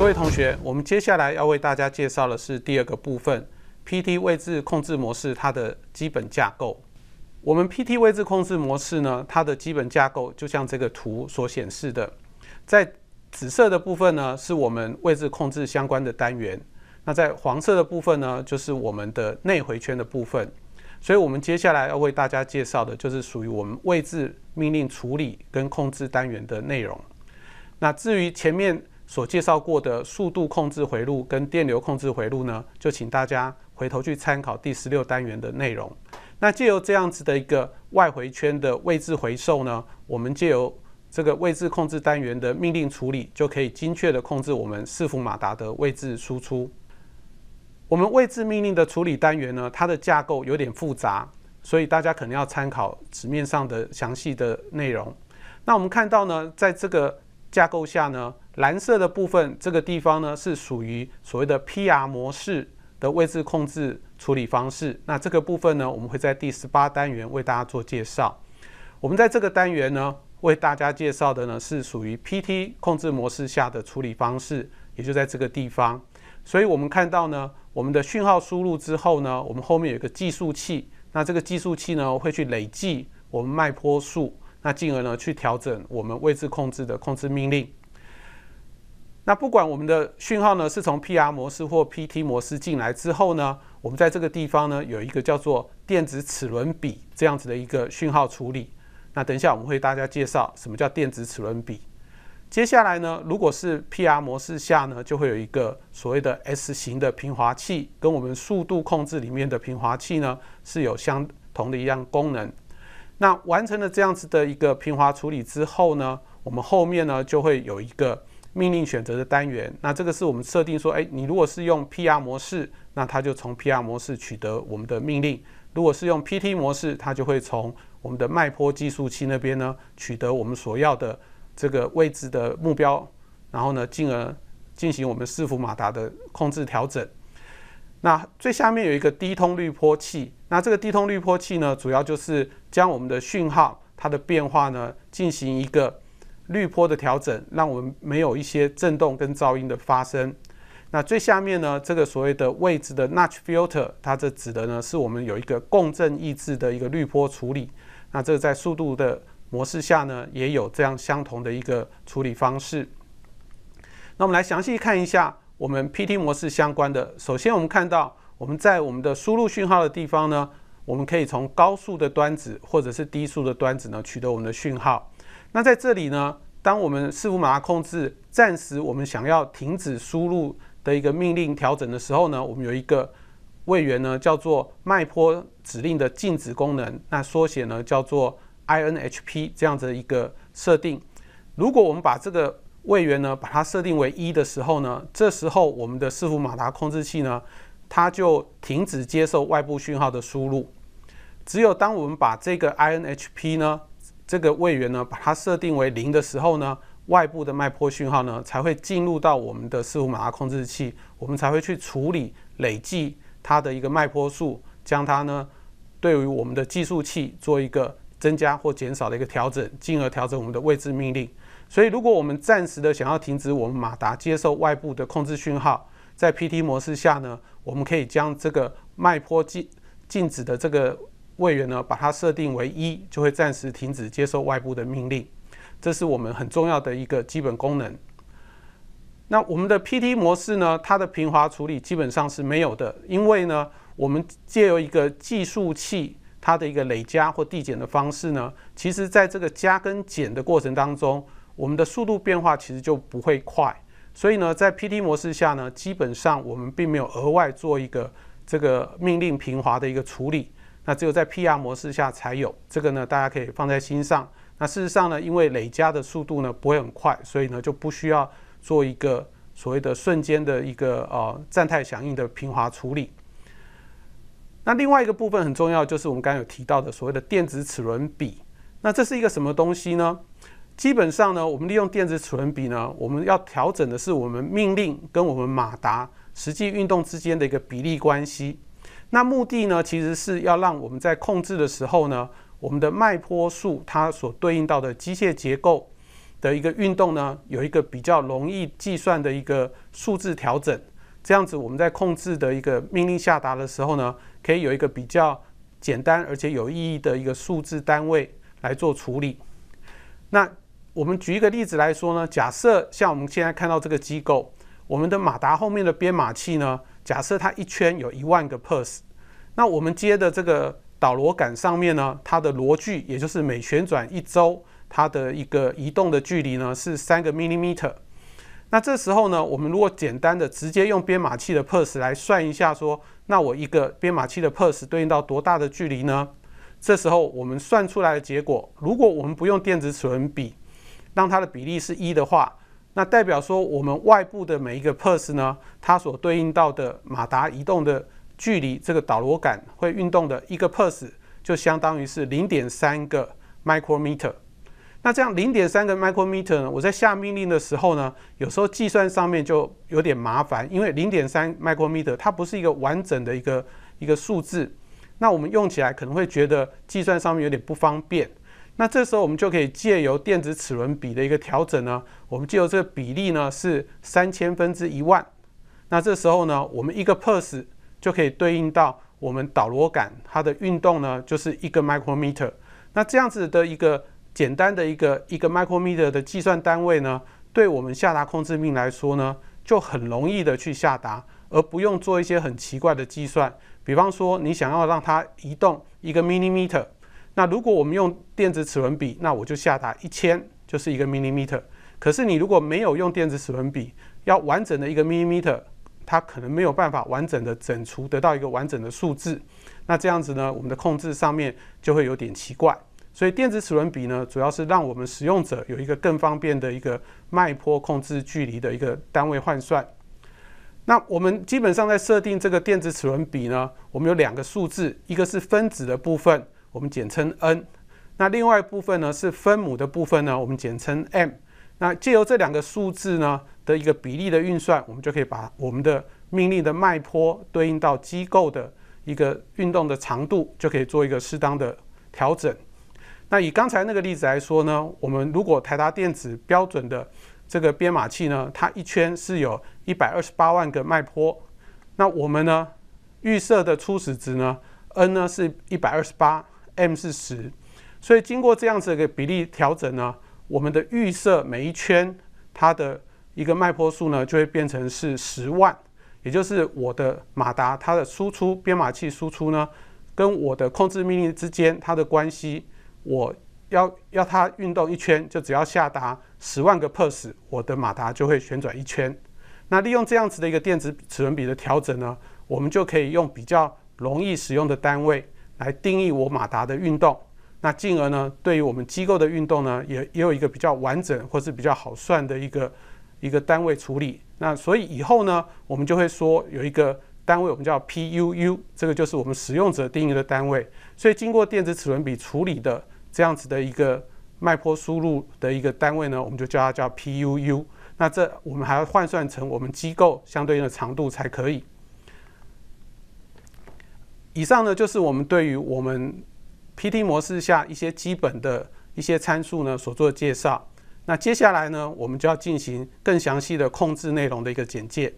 各位同学，我们接下来要为大家介绍的是第二个部分 ——PT 位置控制模式，它的基本架构。我们 PT 位置控制模式呢，它的基本架构就像这个图所显示的，在紫色的部分呢，是我们位置控制相关的单元；那在黄色的部分呢，就是我们的内回圈的部分。所以，我们接下来要为大家介绍的就是属于我们位置命令处理跟控制单元的内容。那至于前面，所介绍过的速度控制回路跟电流控制回路呢，就请大家回头去参考第十六单元的内容。那借由这样子的一个外回圈的位置回收呢，我们借由这个位置控制单元的命令处理，就可以精确的控制我们伺服马达的位置输出。我们位置命令的处理单元呢，它的架构有点复杂，所以大家可能要参考纸面上的详细的内容。那我们看到呢，在这个。架构下呢，蓝色的部分这个地方呢是属于所谓的 PR 模式的位置控制处理方式。那这个部分呢，我们会在第十八单元为大家做介绍。我们在这个单元呢为大家介绍的呢是属于 PT 控制模式下的处理方式，也就在这个地方。所以我们看到呢，我们的讯号输入之后呢，我们后面有一个计数器，那这个计数器呢会去累计我们脉波数。那进而呢去调整我们位置控制的控制命令。那不管我们的讯号呢是从 PR 模式或 PT 模式进来之后呢，我们在这个地方呢有一个叫做电子齿轮比这样子的一个讯号处理。那等一下我们会大家介绍什么叫电子齿轮比。接下来呢，如果是 PR 模式下呢，就会有一个所谓的 S 型的平滑器，跟我们速度控制里面的平滑器呢是有相同的一样功能。那完成了这样子的一个平滑处理之后呢，我们后面呢就会有一个命令选择的单元。那这个是我们设定说，哎，你如果是用 PR 模式，那它就从 PR 模式取得我们的命令；如果是用 PT 模式，它就会从我们的脉波计数器那边呢取得我们所要的这个位置的目标，然后呢，进而进行我们伺服马达的控制调整。那最下面有一个低通滤波器，那这个低通滤波器呢，主要就是将我们的讯号它的变化呢进行一个滤波的调整，让我们没有一些震动跟噪音的发生。那最下面呢，这个所谓的位置的 notch filter，它这指的呢是我们有一个共振抑制的一个滤波处理。那这个在速度的模式下呢，也有这样相同的一个处理方式。那我们来详细看一下。我们 PT 模式相关的，首先我们看到我们在我们的输入讯号的地方呢，我们可以从高速的端子或者是低速的端子呢取得我们的讯号。那在这里呢，当我们伺服马达控制暂时我们想要停止输入的一个命令调整的时候呢，我们有一个位元呢叫做脉波指令的禁止功能，那缩写呢叫做 INHP 这样子的一个设定。如果我们把这个位元呢，把它设定为一的时候呢，这时候我们的伺服马达控制器呢，它就停止接受外部讯号的输入。只有当我们把这个 INHP 呢，这个位元呢，把它设定为零的时候呢，外部的脉波讯号呢，才会进入到我们的伺服马达控制器，我们才会去处理累计它的一个脉波数，将它呢，对于我们的计数器做一个增加或减少的一个调整，进而调整我们的位置命令。所以，如果我们暂时的想要停止我们马达接受外部的控制讯号，在 PT 模式下呢，我们可以将这个脉波禁禁止的这个位元呢，把它设定为一，就会暂时停止接受外部的命令。这是我们很重要的一个基本功能。那我们的 PT 模式呢，它的平滑处理基本上是没有的，因为呢，我们借由一个计数器，它的一个累加或递减的方式呢，其实在这个加跟减的过程当中。我们的速度变化其实就不会快，所以呢，在 PT 模式下呢，基本上我们并没有额外做一个这个命令平滑的一个处理。那只有在 PR 模式下才有，这个呢，大家可以放在心上。那事实上呢，因为累加的速度呢不会很快，所以呢就不需要做一个所谓的瞬间的一个呃暂态响应的平滑处理。那另外一个部分很重要，就是我们刚刚有提到的所谓的电子齿轮比。那这是一个什么东西呢？基本上呢，我们利用电子齿轮比呢，我们要调整的是我们命令跟我们马达实际运动之间的一个比例关系。那目的呢，其实是要让我们在控制的时候呢，我们的脉波数它所对应到的机械结构的一个运动呢，有一个比较容易计算的一个数字调整。这样子，我们在控制的一个命令下达的时候呢，可以有一个比较简单而且有意义的一个数字单位来做处理。那我们举一个例子来说呢，假设像我们现在看到这个机构，我们的马达后面的编码器呢，假设它一圈有一万个 p o s e 那我们接的这个导螺杆上面呢，它的螺距，也就是每旋转一周，它的一个移动的距离呢是三个 millimeter。那这时候呢，我们如果简单的直接用编码器的 p o s e 来算一下，说那我一个编码器的 p o s e 对应到多大的距离呢？这时候我们算出来的结果，如果我们不用电子齿轮比。让它的比例是一的话，那代表说我们外部的每一个 p u s e 呢，它所对应到的马达移动的距离，这个导螺杆会运动的一个 p u s e 就相当于是零点三个 micrometer。那这样零点三个 micrometer 呢，我在下命令的时候呢，有时候计算上面就有点麻烦，因为零点三 micrometer 它不是一个完整的一个一个数字，那我们用起来可能会觉得计算上面有点不方便。那这时候我们就可以借由电子齿轮比的一个调整呢，我们借由这个比例呢是三千分之一万，那这时候呢，我们一个 pulse 就可以对应到我们导螺杆它的运动呢就是一个 micrometer，那这样子的一个简单的一个一个 micrometer 的计算单位呢，对我们下达控制命来说呢，就很容易的去下达，而不用做一些很奇怪的计算，比方说你想要让它移动一个 millimeter。那如果我们用电子齿轮比，那我就下达一千，就是一个 millimeter。可是你如果没有用电子齿轮比，要完整的一个 millimeter，它可能没有办法完整的整除，得到一个完整的数字。那这样子呢，我们的控制上面就会有点奇怪。所以电子齿轮比呢，主要是让我们使用者有一个更方便的一个脉波控制距离的一个单位换算。那我们基本上在设定这个电子齿轮比呢，我们有两个数字，一个是分子的部分。我们简称 n，那另外部分呢是分母的部分呢，我们简称 m。那借由这两个数字呢的一个比例的运算，我们就可以把我们的命令的脉波对应到机构的一个运动的长度，就可以做一个适当的调整。那以刚才那个例子来说呢，我们如果台达电子标准的这个编码器呢，它一圈是有一百二十八万个脉波，那我们呢预设的初始值呢，n 呢是一百二十八。M 是十，所以经过这样子一个比例调整呢，我们的预设每一圈它的一个脉波数呢，就会变成是十万，也就是我的马达它的输出编码器输出呢，跟我的控制命令之间它的关系，我要要它运动一圈，就只要下达十万个 pulse，我的马达就会旋转一圈。那利用这样子的一个电子齿轮比的调整呢，我们就可以用比较容易使用的单位。来定义我马达的运动，那进而呢，对于我们机构的运动呢，也也有一个比较完整或是比较好算的一个一个单位处理。那所以以后呢，我们就会说有一个单位，我们叫 P.U.U，这个就是我们使用者定义的单位。所以经过电子齿轮比处理的这样子的一个脉波输入的一个单位呢，我们就叫它叫 P.U.U。那这我们还要换算成我们机构相对应的长度才可以。以上呢就是我们对于我们 PT 模式下一些基本的一些参数呢所做介绍。那接下来呢，我们就要进行更详细的控制内容的一个简介。